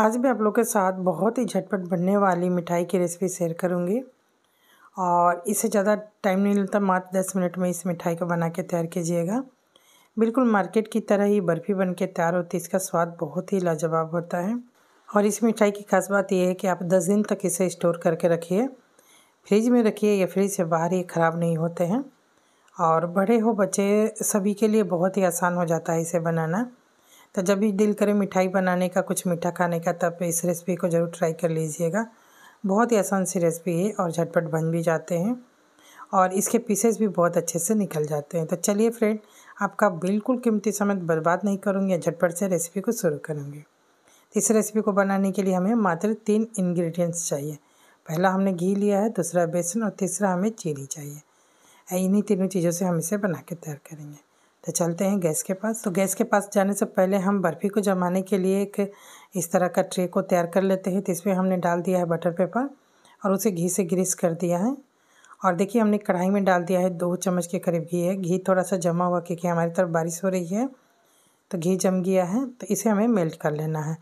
आज मैं आप लोग के साथ बहुत ही झटपट बनने वाली मिठाई की रेसिपी शेयर करूँगी और इसे ज़्यादा टाइम नहीं लगता मात्र दस मिनट में इस मिठाई को बना के तैयार कीजिएगा बिल्कुल मार्केट की तरह ही बर्फ़ी बन के तैयार होती है इसका स्वाद बहुत ही लाजवाब होता है और इस मिठाई की खास बात यह है कि आप दस दिन तक इसे स्टोर करके रखिए फ्रिज में रखिए या फ्रिज से बाहर ही ख़राब नहीं होते हैं और बड़े हो बच्चे सभी के लिए बहुत ही आसान हो जाता है इसे बनाना तो जब भी दिल करे मिठाई बनाने का कुछ मीठा खाने का तब इस रेसिपी को ज़रूर ट्राई कर लीजिएगा बहुत ही आसान सी रेसिपी है और झटपट बन भी जाते हैं और इसके पीसेस भी बहुत अच्छे से निकल जाते हैं तो चलिए फ्रेंड आपका बिल्कुल कीमती समय बर्बाद नहीं करूँगी झटपट से रेसिपी को शुरू करूँगी इस रेसिपी को बनाने के लिए हमें मात्र तीन इंग्रेडिएंट्स चाहिए पहला हमने घी लिया है दूसरा बेसन और तीसरा हमें चीनी चाहिए इन्हीं तीनों चीज़ों से हम इसे बना के तैयार करेंगे तो चलते हैं गैस के पास तो गैस के पास जाने से पहले हम बर्फ़ी को जमाने के लिए एक इस तरह का ट्रे को तैयार कर लेते हैं तो इसमें हमने डाल दिया है बटर पेपर और उसे घी से ग्रीस कर दिया है और देखिए हमने कढ़ाई में डाल दिया है दो चम्मच के करीब घी है घी थोड़ा सा जमा हुआ क्योंकि हमारी तरफ बारिश हो रही है तो घी जम गया है तो इसे हमें मेल्ट कर लेना है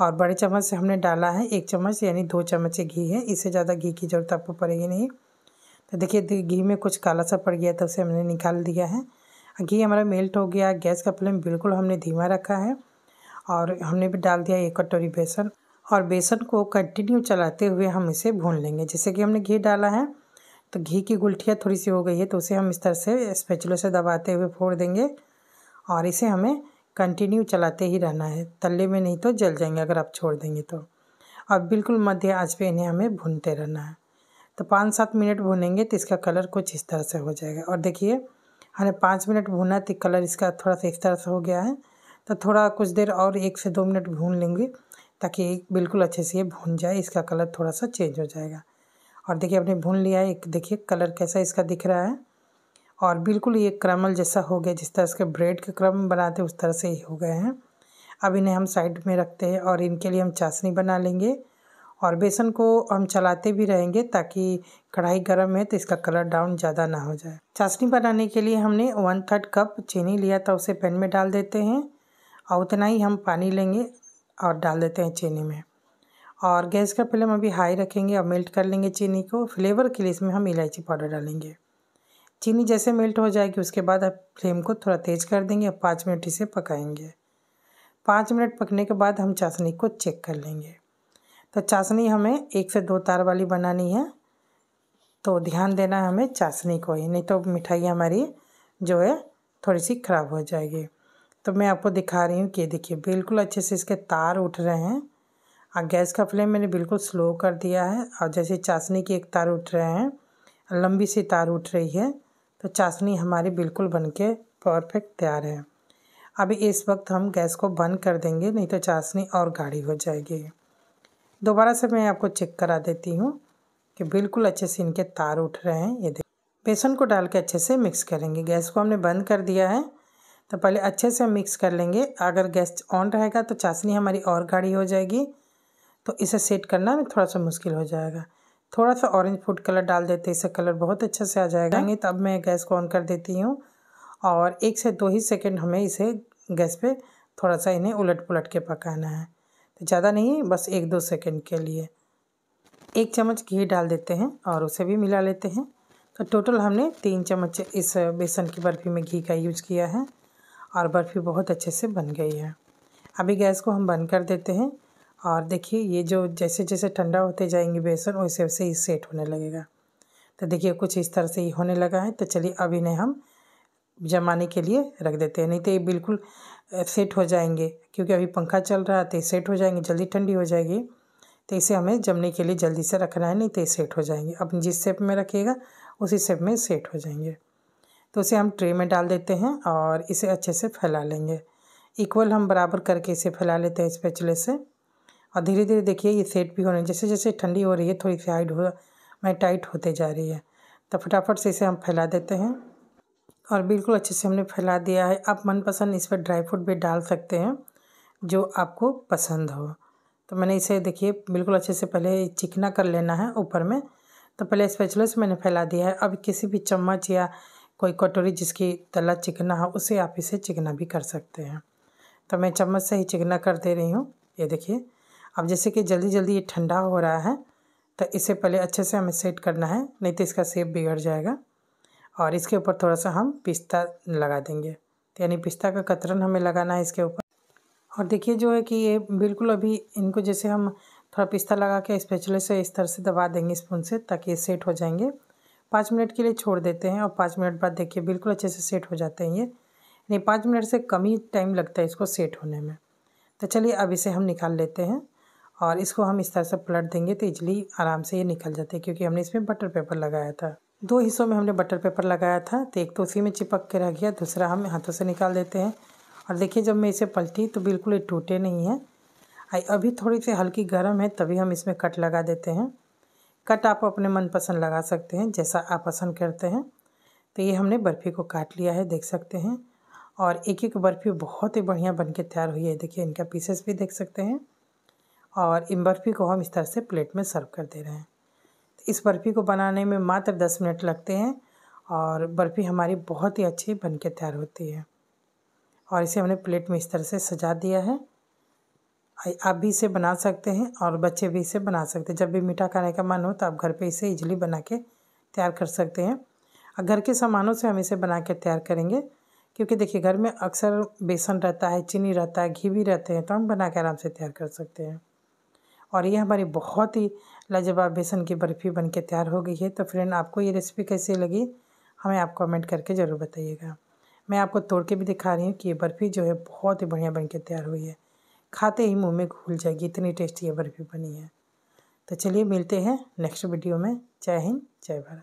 और बड़े चम्मच से हमने डाला है एक चम्मच यानी दो चम्मच घी है इससे ज़्यादा घी की ज़रूरत आपको पड़ेगी नहीं तो देखिए घी में कुछ काला सा पड़ गया था तो उसे हमने निकाल दिया है हाँ, घी हमारा मेल्ट हो गया गैस का फ्लेम बिल्कुल हमने धीमा रखा है और हमने भी डाल दिया एक कटोरी बेसन और बेसन को कंटिन्यू चलाते हुए हम इसे भून लेंगे जैसे कि हमने घी डाला है तो घी की गुलटियाँ थोड़ी सी हो गई है तो उसे हम इस तरह से स्पेचुलो से दबाते हुए फोड़ देंगे और इसे हमें कंटिन्यू चलाते ही रहना है तल्ले में नहीं तो जल जाएंगे अगर आप छोड़ देंगे तो अब बिल्कुल मध्य आज पे इन्हें हमें भूनते रहना है तो पाँच सात मिनट भूनेंगे तो इसका कलर कुछ इस तरह से हो जाएगा और देखिए हमने हाँ, पाँच मिनट भूना तो कलर इसका थोड़ा सा इस तरह से हो गया है तो थोड़ा कुछ देर और एक से दो मिनट भून लेंगे ताकि बिल्कुल अच्छे से ये भून जाए इसका कलर थोड़ा सा चेंज हो जाएगा और देखिए आपने भून लिया है एक देखिए कलर कैसा इसका दिख रहा है और बिल्कुल ये क्रमल जैसा हो गया जिस तरह से ब्रेड के क्रम बनाते उस तरह से ही हो गए हैं अब इन्हें हम साइड में रखते हैं और इनके लिए हम चाशनी बना लेंगे और बेसन को हम चलाते भी रहेंगे ताकि कढ़ाई गर्म है तो इसका कलर डाउन ज़्यादा ना हो जाए चाशनी बनाने के लिए हमने वन थर्ड कप चीनी लिया था उसे पैन में डाल देते हैं और उतना ही हम पानी लेंगे और डाल देते हैं चीनी में और गैस का फ्लेम अभी हाई रखेंगे और मेल्ट कर लेंगे चीनी को फ्लेवर के लिए इसमें हम इलायची पाउडर डालेंगे चीनी जैसे मेल्ट हो जाएगी उसके बाद आप फ्लेम को थोड़ा तेज़ कर देंगे और पाँच मिनट इसे पकाएंगे पाँच मिनट पकने के बाद हम चाशनी को चेक कर लेंगे तो चाशनी हमें एक से दो तार वाली बनानी है तो ध्यान देना है हमें चाशनी को ही नहीं तो मिठाई हमारी जो है थोड़ी सी ख़राब हो जाएगी तो मैं आपको दिखा रही हूँ कि देखिए बिल्कुल अच्छे से इसके तार उठ रहे हैं और गैस का फ्लेम मैंने बिल्कुल स्लो कर दिया है और जैसे चाशनी की एक तार उठ रहे हैं लंबी सी तार उठ रही है तो चाशनी हमारी बिल्कुल बन के परफेक्ट तैयार है अभी इस वक्त हम गैस को बंद कर देंगे नहीं तो चाशनी और गाढ़ी हो जाएगी दोबारा से मैं आपको चेक करा देती हूँ कि बिल्कुल अच्छे से इनके तार उठ रहे हैं ये देख बेसन को डाल के अच्छे से मिक्स करेंगे गैस को हमने बंद कर दिया है तो पहले अच्छे से हम मिक्स कर लेंगे अगर गैस ऑन रहेगा तो चाशनी हमारी और गाढ़ी हो जाएगी तो इसे सेट करना में थोड़ा सा मुश्किल हो जाएगा थोड़ा सा ऑरेंज फूड कलर डाल देते इससे कलर बहुत अच्छे से आ जाएगा नहीं हाँ। तब मैं गैस को ऑन कर देती हूँ और एक से दो ही सेकेंड हमें इसे गैस पर थोड़ा सा इन्हें उलट पुलट के पकाना है तो ज़्यादा नहीं बस एक दो सेकंड के लिए एक चम्मच घी डाल देते हैं और उसे भी मिला लेते हैं तो टोटल हमने तीन चम्मच इस बेसन की बर्फ़ी में घी का यूज़ किया है और बर्फ़ी बहुत अच्छे से बन गई है अभी गैस को हम बंद कर देते हैं और देखिए ये जो जैसे जैसे ठंडा होते जाएंगे बेसन वैसे वैसे ही सेट होने लगेगा तो देखिए कुछ इस तरह से ही होने लगा है तो चलिए अभी इन्हें हम जमाने के लिए रख देते हैं नहीं तो ये बिल्कुल सेट हो जाएंगे क्योंकि अभी पंखा चल रहा है तो ये सेट हो जाएंगे जल्दी ठंडी हो जाएगी तो इसे हमें जमने के लिए जल्दी से रखना है नहीं तो ये सेट हो जाएंगे अब जिस सेप में रखिएगा उसी सेप में सेट हो जाएंगे तो उसे हम ट्रे में डाल देते हैं और इसे अच्छे से फैला लेंगे इक्वल हम बराबर करके इसे फैला लेते हैं इस पेचले से और धीरे धीरे देखिए ये सेट भी होने जैसे जैसे ठंडी हो रही है थोड़ी सी हाइट हो मैं टाइट होते जा रही है तो फटाफट से इसे हम फैला देते हैं और बिल्कुल अच्छे से हमने फैला दिया है आप मनपसंद इस पर ड्राई फ्रूट भी डाल सकते हैं जो आपको पसंद हो तो मैंने इसे देखिए बिल्कुल अच्छे से पहले चिकना कर लेना है ऊपर में तो पहले स्पेचुला से मैंने फैला दिया है अब किसी भी चम्मच या कोई कटोरी जिसकी तला चिकना हो उसे आप इसे चिकना भी कर सकते हैं तो मैं चम्मच से ही चिकना कर दे रही हूँ ये देखिए अब जैसे कि जल्दी जल्दी ये ठंडा हो रहा है तो इसे पहले अच्छे से हमें सेट करना है नहीं तो इसका सेप बिगड़ जाएगा और इसके ऊपर थोड़ा सा हम पिस्ता लगा देंगे तो यानी पिस्ता का कतरन हमें लगाना है इसके ऊपर और देखिए जो है कि ये बिल्कुल अभी इनको जैसे हम थोड़ा पिस्ता लगा के स्पेचले से इस तरह से दबा देंगे स्पून से ताकि ये सेट हो जाएंगे पाँच मिनट के लिए छोड़ देते हैं और पाँच मिनट बाद देखिए बिल्कुल अच्छे से सेट हो जाते हैं ये यानी पाँच मिनट से कम ही टाइम लगता है इसको सेट होने में तो चलिए अब इसे हम निकाल लेते हैं और इसको हम इस तरह से पलट देंगे तो इजली आराम से ये निकल जाते हैं क्योंकि हमने इसमें बटर पेपर लगाया था दो हिस्सों में हमने बटर पेपर लगाया था तो एक तो उसी में चिपक के रह गया दूसरा हम हाथों से निकाल देते हैं और देखिए जब मैं इसे पलटी तो बिल्कुल ये टूटे नहीं है अभी थोड़ी सी हल्की गर्म है तभी हम इसमें कट लगा देते हैं कट आप अपने मनपसंद लगा सकते हैं जैसा आप पसंद करते हैं तो ये हमने बर्फ़ी को काट लिया है देख सकते हैं और एक एक बर्फ़ी बहुत ही बढ़िया बन के तैयार हुई है देखिए इनका पीसेस भी देख सकते हैं और इन बर्फ़ी को हम इस तरह से प्लेट में सर्व कर दे रहे हैं इस बर्फ़ी को बनाने में मात्र दस मिनट लगते हैं और बर्फ़ी हमारी बहुत ही अच्छी बन के तैयार होती है और इसे हमने प्लेट में इस तरह से सजा दिया है आप भी इसे बना सकते हैं और बच्चे भी इसे बना सकते हैं जब भी मीठा खाने का मन हो तो आप घर पे इसे इजली बना के तैयार कर सकते हैं और घर के सामानों से हम इसे बना के तैयार करेंगे क्योंकि देखिए घर में अक्सर बेसन रहता है चीनी रहता है घी भी रहते हैं तो हम बना के आराम से तैयार कर सकते हैं और ये हमारी बहुत ही लाजवाब बेसन की बर्फ़ी बन के तैयार हो गई है तो फ्रेंड आपको ये रेसिपी कैसी लगी हमें आप कमेंट करके ज़रूर बताइएगा मैं आपको तोड़ के भी दिखा रही हूँ कि ये बर्फ़ी जो है बहुत ही बढ़िया बन के तैयार हुई है खाते ही मुँह में घुल जाएगी इतनी टेस्टी ये बर्फ़ी बनी है तो चलिए मिलते हैं नेक्स्ट वीडियो में जय हिंद जय भारत